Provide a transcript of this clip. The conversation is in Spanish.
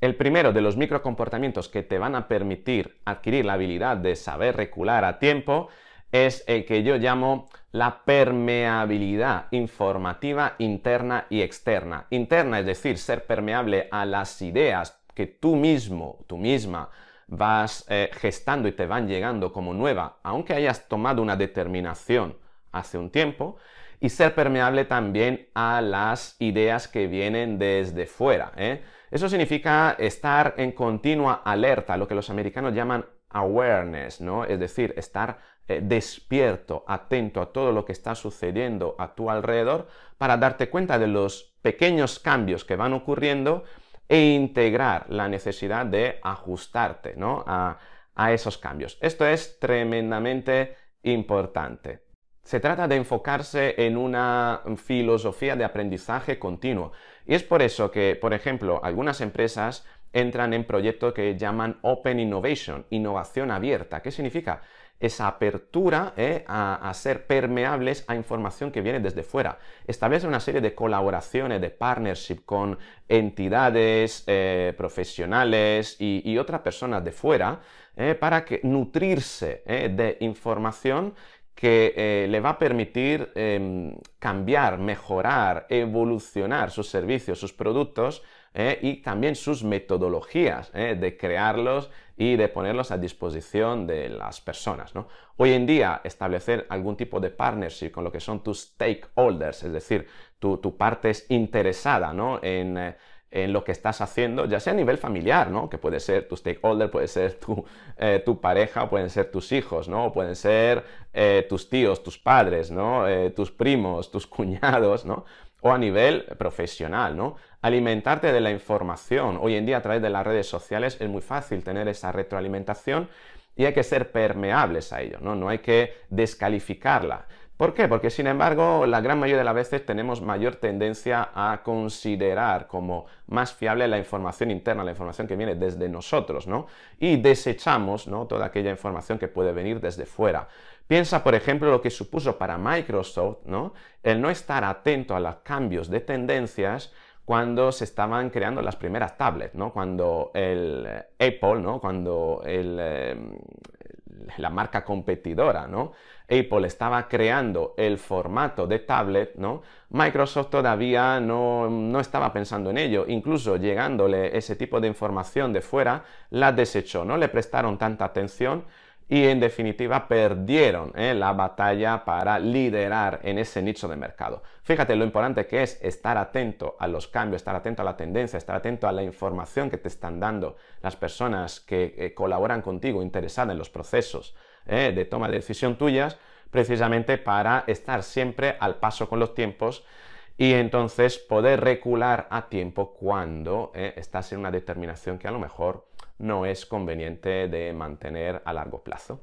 El primero de los microcomportamientos que te van a permitir adquirir la habilidad de saber recular a tiempo es el que yo llamo la permeabilidad informativa interna y externa. Interna, es decir, ser permeable a las ideas que tú mismo, tú misma, vas eh, gestando y te van llegando como nueva, aunque hayas tomado una determinación hace un tiempo y ser permeable también a las ideas que vienen desde fuera. ¿eh? Eso significa estar en continua alerta, lo que los americanos llaman awareness, ¿no? Es decir, estar eh, despierto, atento a todo lo que está sucediendo a tu alrededor para darte cuenta de los pequeños cambios que van ocurriendo e integrar la necesidad de ajustarte, ¿no? a esos cambios. Esto es tremendamente importante. Se trata de enfocarse en una filosofía de aprendizaje continuo. Y es por eso que, por ejemplo, algunas empresas entran en proyectos que llaman Open Innovation, innovación abierta. ¿Qué significa? Esa apertura eh, a, ser permeables a información que viene desde fuera. Establece una serie de colaboraciones, de partnership con entidades, eh, profesionales y, otras personas de fuera eh, para que, nutrirse de información que eh, le va a permitir em, cambiar, mejorar, evolucionar sus servicios, sus productos eh, y también sus metodologías eh, de crearlos y de ponerlos a disposición de las personas. Hoy en día, establecer algún tipo de partnership con lo que son tus stakeholders, es decir, tu, parte es interesada en en lo que estás haciendo, ya sea a nivel familiar, ¿no? Que puede ser tu stakeholder, puede ser tu, eh, pareja, pueden ser tus hijos, ¿no? Pueden ser eh, tus tíos, tus padres, ¿no? Eh, tus primos, tus cuñados, ¿no? O a nivel profesional, ¿no? Alimentarte de la información. Hoy en día a través de las redes sociales es muy fácil tener esa retroalimentación y hay que ser permeables a ello, ¿no? no hay que descalificarla. ¿Por qué? Porque sin embargo, la gran mayoría de las veces tenemos mayor tendencia a considerar como más fiable la información interna, la información que viene desde nosotros, ¿no? Y desechamos, Toda aquella información que puede venir desde fuera. Piensa, por ejemplo, lo que supuso para Microsoft, El no estar atento a los cambios de tendencias cuando se estaban creando las primeras tablets, ¿no? Cuando el eh, Apple, ¿no? Cuando eh, la marca competidora, ¿no? Apple estaba creando el formato de tablet, ¿no? Microsoft todavía no, no, estaba pensando en ello. Incluso llegándole ese tipo de información de fuera, la desechó, no le prestaron tanta atención y en definitiva perdieron eh, la batalla para liderar en ese nicho de mercado. Fíjate lo importante que es estar atento a los cambios, estar atento a la tendencia, estar atento a la información que te están dando las personas que eh, colaboran contigo, interesadas en los procesos eh, de toma de decisión tuyas, precisamente para estar siempre al paso con los tiempos y entonces poder recular a tiempo cuando estás en una determinación que a lo mejor no es conveniente de mantener a largo plazo.